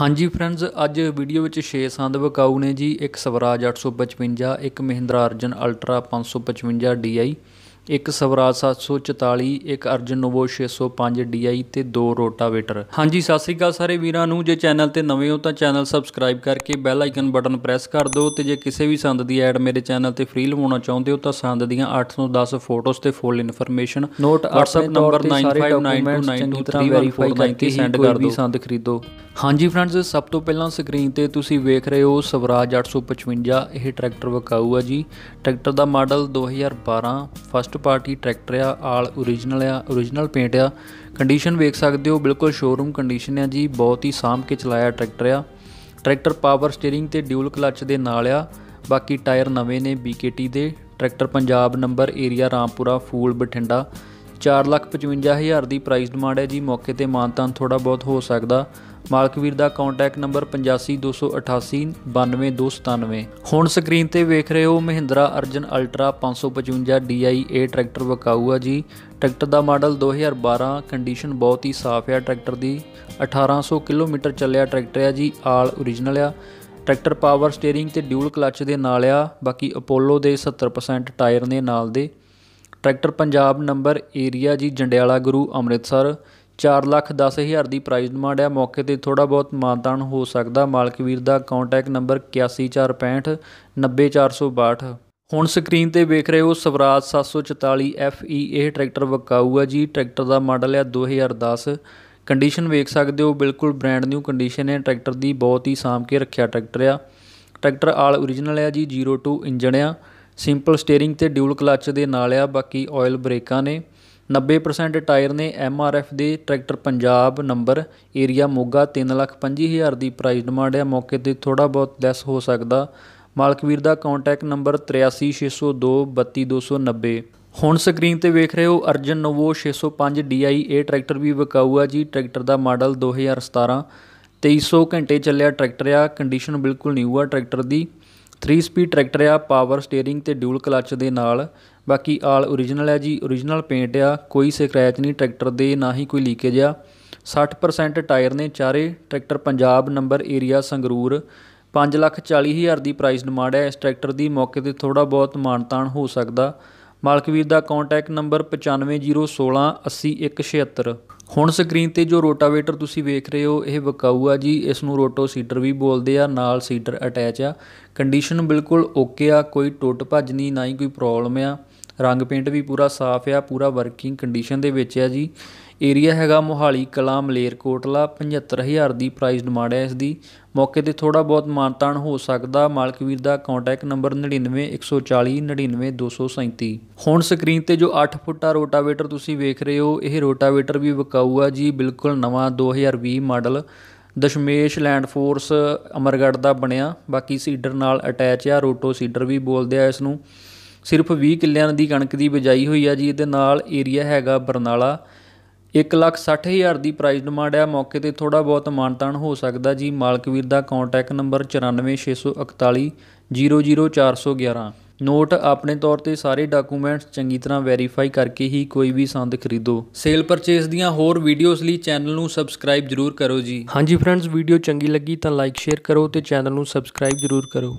ਹਾਂਜੀ ਫਰੈਂਡਸ ਅੱਜ ਵੀਡੀਓ ਵਿੱਚ 6 ਸੰਦ ਵਕਾਉ ਨੇ ਜੀ ਇੱਕ ਸਵਰਾਜ 855 ਇੱਕ ਮਹਿੰਦਰਾ ਅਰਜਨ ਅਲਟਰਾ 555 DI ਇੱਕ ਸਵਰਾਜ 744 ਇੱਕ ਅਰਜਨ ਨੋਵੋ 605 DI ਤੇ ਦੋ ਰੋਟਾਵੇਟਰ ਹਾਂਜੀ ਸਤਿ ਸ੍ਰੀ ਅਕਾਲ ਸਾਰੇ ਵੀਰਾਂ ਨੂੰ ਜੇ ਚੈਨਲ ਤੇ ਨਵੇਂ ਹੋ ਤਾਂ ਚੈਨਲ ਸਬਸਕ੍ਰਾਈਬ ਕਰਕੇ ਬੈਲ ਆਈਕਨ ਬਟਨ ਪ੍ਰੈਸ ਕਰ ਦਿਓ ਤੇ ਜੇ ਕਿਸੇ ਵੀ ਸੰਦ ਦੀ ਐਡ ਮੇਰੇ ਚੈਨਲ ਤੇ ਫ੍ਰੀ ਲਵਾਉਣਾ ਚਾਹੁੰਦੇ ਹੋ ਤਾਂ ਸੰਦ ਦੀਆਂ 8 ਤੋਂ 10 ਫੋਟੋਜ਼ ਤੇ full information note WhatsApp number 9592923949 send ਕਰ ਦਿਓ ਸੰਦ ਖਰੀਦੋ ਹਾਂਜੀ ਫਰੈਂਡਸ ਸਭ ਤੋਂ ਪਹਿਲਾਂ ਸਕਰੀਨ ਤੇ ਤੁਸੀਂ ਵੇਖ ਰਹੇ ਹੋ ਸਵਰਾਜ 855 ਇਹ ਟਰੈਕਟਰ ਵਕਾਊ ਆ ਜੀ ਟਰੈਕਟਰ ਦਾ ਮਾਡਲ 2012 ਫਸਟ ਪਾਰਟੀ ਟਰੈਕਟਰ ਆ ਆਲ origignal ਆ origignal ਪੇਂਟ ਆ ਕੰਡੀਸ਼ਨ ਵੇਖ ਸਕਦੇ ਹੋ ਬਿਲਕੁਲ ਸ਼ੋਰੂਮ ਕੰਡੀਸ਼ਨ ਆ ਜੀ ਬਹੁਤ ਹੀ ਸਾਂਭ ਕੇ ਚਲਾਇਆ ਟਰੈਕਟਰ ਆ ਟਰੈਕਟਰ ਪਾਵਰ ਸਟੀering ਤੇ ਡਿਊਲ ਕਲੱਚ ਦੇ ਨਾਲ ਆ ਬਾਕੀ ਟਾਇਰ ਨਵੇਂ ਨੇ BKT ਦੇ tractor Punjab number area Rampura Phul Bathinda 455000 ਦੀ ਪ੍ਰਾਈਸ ਡਿਮਾਂਡ ਹੈ ਜੀ ਮੌਕੇ ਤੇ ਮਾਨਤਾਨ ਥੋੜਾ ਬਹੁਤ ਹੋ ਸਕਦਾ ਮਾਲਕ ਵੀਰ ਦਾ ਕੰਟੈਕਟ ਨੰਬਰ 8528892297 ਹੁਣ ਸਕਰੀਨ ਤੇ ਵੇਖ ਰਹੇ ਹੋ Mahindra Arjun ultra 555 A tractor ਵਕਾਊ ਆ ਜੀ ਟਰੈਕਟਰ ਦਾ ਮਾਡਲ 2012 ਕੰਡੀਸ਼ਨ ਬਹੁਤ ਹੀ ਸਾਫ਼ ਆ ਟਰੈਕਟਰ ਦੀ 1800 ਕਿਲੋਮੀਟਰ ਚੱਲਿਆ ਟਰੈਕਟਰ ਆ ਜੀ ਆਲ origignal ਆ ਟਰੈਕਟਰ ਪਾਵਰ ਸਟੀering ਤੇ ਡਿਊਲ ਕਲੱਚ ਦੇ ਨਾਲ ਆ ਬਾਕੀ ਅਪੋਲੋ ਦੇ 70% ਟਾਇਰ ਨੇ ਨਾਲ ਦੇ ਟਰੈਕਟਰ ਪੰਜਾਬ ਨੰਬਰ ਏਰੀਆ ਜੀ ਜੰਡਿਆਲਾ ਗੁਰੂ ਅੰਮ੍ਰਿਤਸਰ 4 ਲੱਖ 10 ਹਜ਼ਾਰ ਦੀ ਪ੍ਰਾਈਜ਼ ਡਿਮਾਂਡ ਹੈ ਮੌਕੇ ਤੇ ਥੋੜਾ ਬਹੁਤ ਮਾਨਤਾਨ ਹੋ ਸਕਦਾ ਮਾਲਕ ਵੀਰ ਦਾ ਕੰਟੈਕਟ ਨੰਬਰ 8146 90462 ਹੁਣ ਸਕਰੀਨ ਤੇ ਵੇਖ ਰਹੇ ਹੋ ਸਵਰਾਜ 744 FE ਇਹ ਟਰੈਕਟਰ ਵਕਾਊ ਹੈ ਜੀ ਟਰੈਕਟਰ ਦਾ ਮਾਡਲ ਹੈ 2010 ਕੰਡੀਸ਼ਨ ਵੇਖ ਸਕਦੇ ਹੋ ਬਿਲਕੁਲ ਬ੍ਰੈਂਡ ਨਿਊ ਕੰਡੀਸ਼ਨ ਹੈ ਟਰੈਕਟਰ ਦੀ ਬਹੁਤ ਹੀ ਸਾਂਭ ਕੇ ਰੱਖਿਆ ਟਰੈਕਟਰ ਆ ਟਰੈਕਟਰ ਆਲ origignal ਹੈ ਜੀ 02 ਇੰਜਣ ਆ ਸਿੰਪਲ ਸਟੀering ਤੇ ਡਿਊਲ ਕਲੱਚ ਦੇ ਨਾਲ ਆ ਬਾਕੀ ਆਇਲ ਬ੍ਰੇਕਾਂ ਨੇ 90% ਟਾਇਰ ਨੇ ਐਮ ਆਰ ਐਫ ਦੇ tractor Punjab number area Moga 325000 ਦੀ ਪ੍ਰਾਈਸ ਡਿਮਾਂਡ ਹੈ ਮੌਕੇ ਤੇ ਥੋੜਾ ਬਹੁਤ ਲੈਸ ਹੋ ਸਕਦਾ ਮਾਲਕ ਵੀਰ ਦਾ ਕੰਟੈਕਟ ਨੰਬਰ 8360232290 ਹੁਣ ਸਕਰੀਨ ਤੇ ਵੇਖ ਰਹੇ ਹੋ ਅਰਜਨ ਨੋਵੋ 605 ਡੀਆਈ ਇਹ ਟਰੈਕਟਰ ਵੀ ਵਿਕਾਊ ਆ ਜੀ ਟਰੈਕਟਰ ਦਾ ਮਾਡਲ 2017 2300 ਘੰਟੇ ਚੱਲਿਆ ਟਰੈਕਟਰ ਆ ਕੰਡੀਸ਼ਨ ਬਿਲਕੁਲ ਨਿਊ ਆ ਟਰੈਕਟਰ ਦੀ 3 ਸਪੀਡ ਟਰੈਕਟਰ ਆ ਪਾਵਰ ਸਟੀering ਤੇ ਡਿਊਲ ਕਲਚ ਦੇ ਨਾਲ ਬਾਕੀ ਆਲ origignal ਹੈ ਜੀ origignal ਪੇਂਟ ਆ ਕੋਈ ਸਕ੍ਰੈਚ ਨਹੀਂ ਟਰੈਕਟਰ ਦੇ ਨਾ ਹੀ ਕੋਈ ਲੀਕੇਜ ਆ 60% ਟਾਇਰ ਨੇ ਚਾਰੇ tractor Punjab number area Sangrur 540000 ਦੀ ਪ੍ਰਾਈਸ ਡਿਮਾਂਡ ਹੈ ਇਸ ਟਰੈਕਟਰ ਦੀ ਮੌਕੇ ਤੇ ਥੋੜਾ ਬਹੁਤ ਮਾਨਤਾਨ ਹੋ ਸਕਦਾ ਮਾਲਕ ਵੀਰ ਦਾ ਕੰਟੈਕਟ ਨੰਬਰ 9501680176 ਹੁਣ ਸਕਰੀਨ ਤੇ ਜੋ ਰੋਟਾਵੇਟਰ ਤੁਸੀਂ ਵੇਖ ਰਹੇ ਹੋ ਇਹ ਵਕਾਊ ਆ ਜੀ ਇਸ ਨੂੰ ਰੋਟੋ ਸੀਡਰ ਵੀ ਬੋਲਦੇ ਆ ਨਾਲ ਸੀਡਰ ਅਟੈਚ ਆ ਕੰਡੀਸ਼ਨ ਬਿਲਕੁਲ ਓਕੇ ਆ ਕੋਈ ਟੁੱਟ ਭੱਜ ਨਹੀਂ ਨਾ ਹੀ ਕੋਈ ਪ੍ਰੋਬਲਮ ਆ ਰੰਗ ਪੇਂਟ ਵੀ ਪੂਰਾ ਸਾਫ਼ ਆ ਪੂਰਾ ਵਰਕਿੰਗ ਕੰਡੀਸ਼ਨ ਦੇ ਵਿੱਚ ਆ ਜੀ ਏਰੀਆ ਹੈਗਾ ਮੋਹਾਲੀ ਕਲਾ ਕੋਟਲਾ 75000 ਦੀ ਪ੍ਰਾਈਸ ਡਿਮਾਂਡ ਹੈ ਇਸ ਦੀ ਮੌਕੇ ਤੇ ਥੋੜਾ ਬਹੁਤ ਮਾਨਤਾਨ ਹੋ ਸਕਦਾ ਮਾਲਕ ਵੀਰ ਦਾ ਕੰਟੈਕਟ ਨੰਬਰ 9914099237 ਹੁਣ ਸਕਰੀਨ ਤੇ ਜੋ 8 ਫੁੱਟਾ ਰੋਟਾਵੇਟਰ ਤੁਸੀਂ ਵੇਖ ਰਹੇ ਹੋ ਇਹ ਰੋਟਾਵੇਟਰ ਵੀ ਵਿਕਾਊ ਆ ਜੀ ਬਿਲਕੁਲ ਨਵਾਂ 2020 model Dashmesh land force Amargarh ਦਾ ਬਣਿਆ ਬਾਕੀ ਸੀਡਰ ਨਾਲ ਅਟੈਚ ਆ ਰੋਟੋ ਸੀਡਰ ਵੀ ਬੋਲਦੇ ਆ ਇਸ ਨੂੰ ਸਿਰਫ 20 ਕਿੱਲਿਆਂ ਦੀ ਕਣਕ ਦੀ ਬਿਜਾਈ ਹੋਈ ਆ ਜੀ ਇਹਦੇ ਨਾਲ ਏਰੀਆ ਹੈਗਾ ਬਰਨਾਲਾ 160000 ਦੀ ਪ੍ਰਾਈਸ ਡਿਮਾਂਡ ਆ ਮੌਕੇ ਤੇ ਥੋੜਾ ਬਹੁਤ ਮਾਨਤਾਨ ਹੋ ਸਕਦਾ ਜੀ ਮਾਲਕ ਵੀਰ ਦਾ ਕੰਟੈਕਟ ਨੰਬਰ 9461400411 ਨੋਟ ਆਪਣੇ ਤੌਰ ਤੇ ਸਾਰੇ ਡਾਕੂਮੈਂਟਸ ਚੰਗੀ ਤਰ੍ਹਾਂ ਵੈਰੀਫਾਈ ਕਰਕੇ ਹੀ ਕੋਈ ਵੀ ਸੰਦ ਖਰੀਦੋ ਸੇਲ ਪਰਚੇਸ ਦੀਆਂ ਹੋਰ ਵੀਡੀਓਜ਼ ਲਈ ਚੈਨਲ ਨੂੰ ਸਬਸਕ੍ਰਾਈਬ ਜਰੂਰ ਕਰੋ ਜੀ ਹਾਂਜੀ ਫਰੈਂਡਸ ਵੀਡੀਓ ਚੰਗੀ ਲੱਗੀ ਤਾਂ ਲਾਈਕ ਸ਼ੇਅਰ ਕਰੋ ਤੇ ਚੈਨਲ ਨੂੰ ਸਬਸਕ੍ਰਾਈਬ ਜਰੂਰ ਕਰੋ